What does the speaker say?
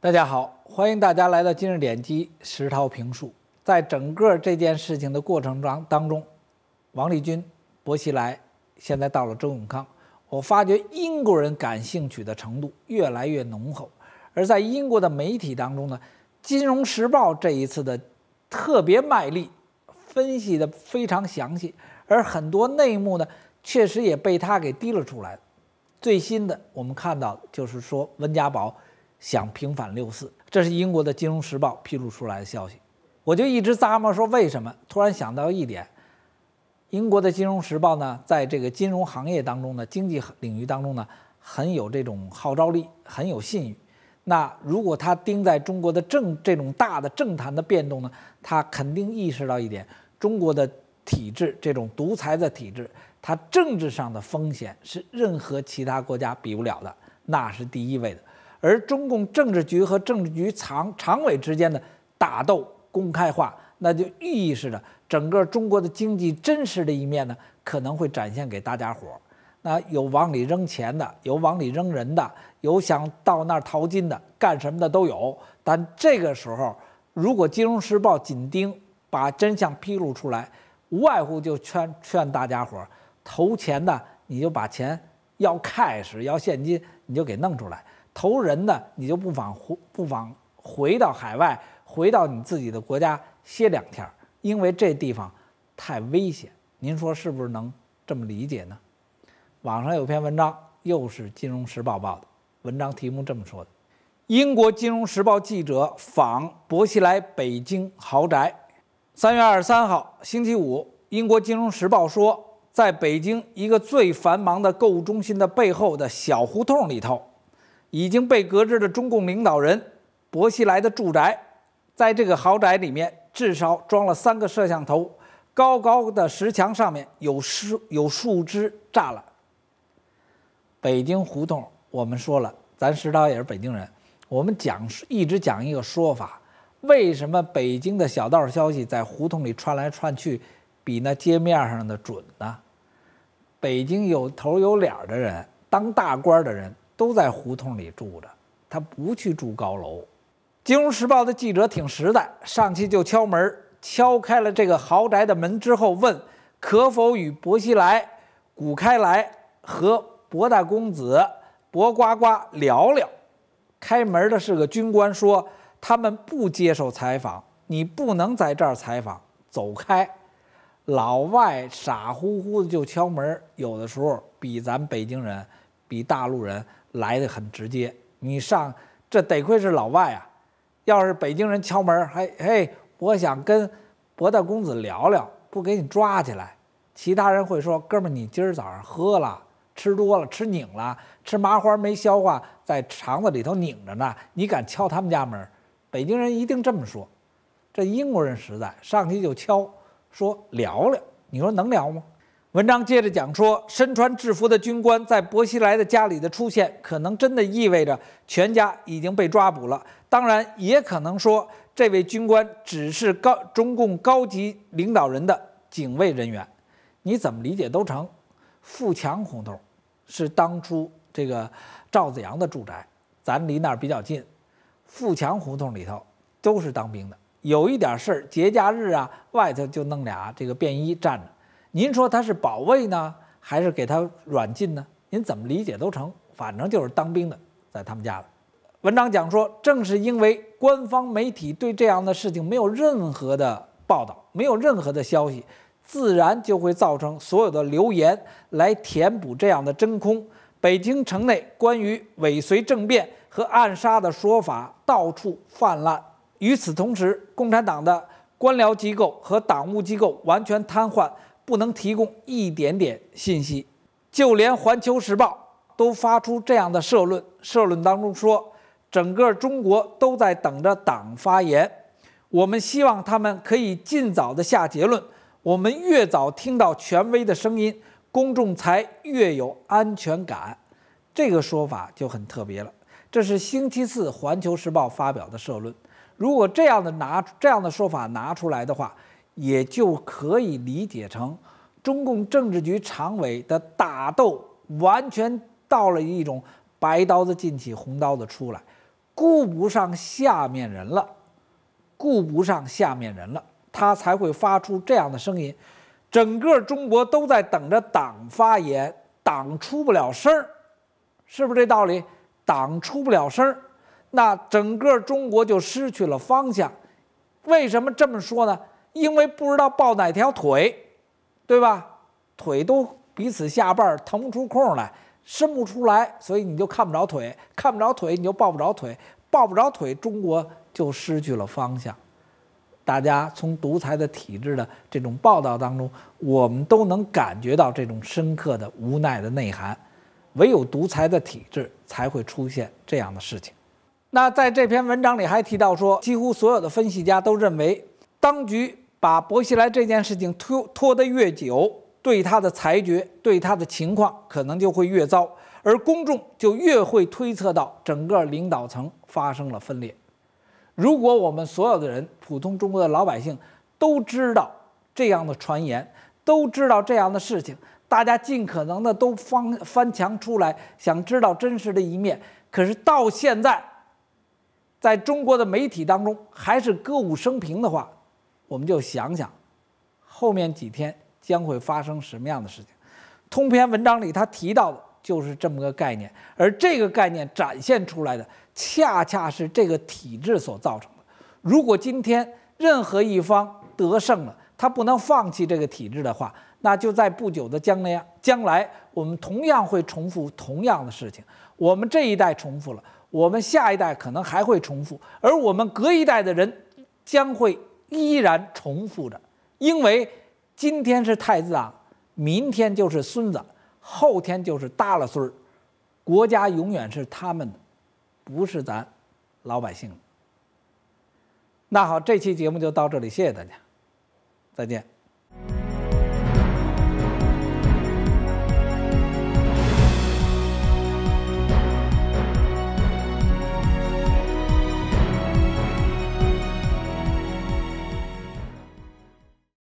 大家好，欢迎大家来到今日点击石涛评述。在整个这件事情的过程当当中，王立军、薄熙来，现在到了周永康，我发觉英国人感兴趣的程度越来越浓厚。而在英国的媒体当中呢，《金融时报》这一次的特别卖力，分析的非常详细，而很多内幕呢，确实也被他给提了出来。最新的我们看到就是说温家宝。想平反六四，这是英国的《金融时报》披露出来的消息。我就一直咂摸说为什么，突然想到一点，英国的《金融时报》呢，在这个金融行业当中呢，经济领域当中呢，很有这种号召力，很有信誉。那如果他盯在中国的政这种大的政坛的变动呢，他肯定意识到一点，中国的体制这种独裁的体制，它政治上的风险是任何其他国家比不了的，那是第一位的。而中共政治局和政治局常常委之间的打斗公开化，那就预示着整个中国的经济真实的一面呢，可能会展现给大家伙儿。那有往里扔钱的，有往里扔人的，有想到那儿淘金的，干什么的都有。但这个时候，如果《金融时报》紧盯，把真相披露出来，无外乎就劝劝大家伙儿：投钱的，你就把钱要 cash 要现金，你就给弄出来。投人的，你就不妨回，不妨回到海外，回到你自己的国家歇两天儿，因为这地方太危险。您说是不是能这么理解呢？网上有篇文章，又是《金融时报》报的，文章题目这么说的：英国《金融时报》记者访薄熙来北京豪宅。三月二十三号，星期五，《英国金融时报》说，在北京一个最繁忙的购物中心的背后的小胡同里头。已经被革职的中共领导人薄熙来的住宅，在这个豪宅里面至少装了三个摄像头。高高的石墙上面有树，有树枝栅栏。北京胡同，我们说了，咱石涛也是北京人。我们讲，一直讲一个说法：为什么北京的小道消息在胡同里串来串去，比那街面上的准呢？北京有头有脸的人，当大官的人。都在胡同里住着，他不去住高楼。金融时报的记者挺实在，上去就敲门，敲开了这个豪宅的门之后，问可否与薄熙来、谷开来和薄大公子薄瓜瓜聊聊。开门的是个军官，说他们不接受采访，你不能在这儿采访，走开。老外傻乎乎的就敲门，有的时候比咱北京人，比大陆人。来的很直接，你上这得亏是老外啊，要是北京人敲门，嘿嘿，我想跟博大公子聊聊，不给你抓起来。其他人会说，哥们儿，你今儿早上喝了，吃多了，吃拧了，吃麻花没消化，在肠子里头拧着呢，你敢敲他们家门？北京人一定这么说。这英国人实在，上去就敲，说聊聊，你说能聊吗？文章接着讲说，身穿制服的军官在薄熙来的家里的出现，可能真的意味着全家已经被抓捕了。当然，也可能说这位军官只是高中共高级领导人的警卫人员。你怎么理解都成。富强胡同是当初这个赵子阳的住宅，咱离那儿比较近。富强胡同里头都是当兵的，有一点事儿，节假日啊，外头就弄俩这个便衣站着。您说他是保卫呢，还是给他软禁呢？您怎么理解都成，反正就是当兵的在他们家了。文章讲说，正是因为官方媒体对这样的事情没有任何的报道，没有任何的消息，自然就会造成所有的流言来填补这样的真空。北京城内关于尾随政变和暗杀的说法到处泛滥。与此同时，共产党的官僚机构和党务机构完全瘫痪。不能提供一点点信息，就连《环球时报》都发出这样的社论。社论当中说，整个中国都在等着党发言，我们希望他们可以尽早的下结论。我们越早听到权威的声音，公众才越有安全感。这个说法就很特别了。这是星期四《环球时报》发表的社论。如果这样的拿这样的说法拿出来的话，也就可以理解成中共政治局常委的打斗，完全到了一种白刀子进起红刀子出来，顾不上下面人了，顾不上下面人了，他才会发出这样的声音。整个中国都在等着党发言，党出不了声儿，是不是这道理？党出不了声儿，那整个中国就失去了方向。为什么这么说呢？因为不知道抱哪条腿，对吧？腿都彼此下绊，腾不出空来，伸不出来，所以你就看不着腿，看不着腿你就抱不着腿，抱不着腿，中国就失去了方向。大家从独裁的体制的这种报道当中，我们都能感觉到这种深刻的无奈的内涵。唯有独裁的体制才会出现这样的事情。那在这篇文章里还提到说，几乎所有的分析家都认为。当局把薄熙来这件事情拖拖得越久，对他的裁决、对他的情况可能就会越糟，而公众就越会推测到整个领导层发生了分裂。如果我们所有的人，普通中国的老百姓都知道这样的传言，都知道这样的事情，大家尽可能的都翻翻墙出来，想知道真实的一面。可是到现在，在中国的媒体当中，还是歌舞升平的话。我们就想想，后面几天将会发生什么样的事情。通篇文章里他提到的就是这么个概念，而这个概念展现出来的，恰恰是这个体制所造成的。如果今天任何一方得胜了，他不能放弃这个体制的话，那就在不久的将来，将来我们同样会重复同样的事情。我们这一代重复了，我们下一代可能还会重复，而我们隔一代的人将会。依然重复着，因为今天是太子啊，明天就是孙子，后天就是耷拉孙儿，国家永远是他们的，不是咱老百姓。那好，这期节目就到这里，谢谢大家，再见。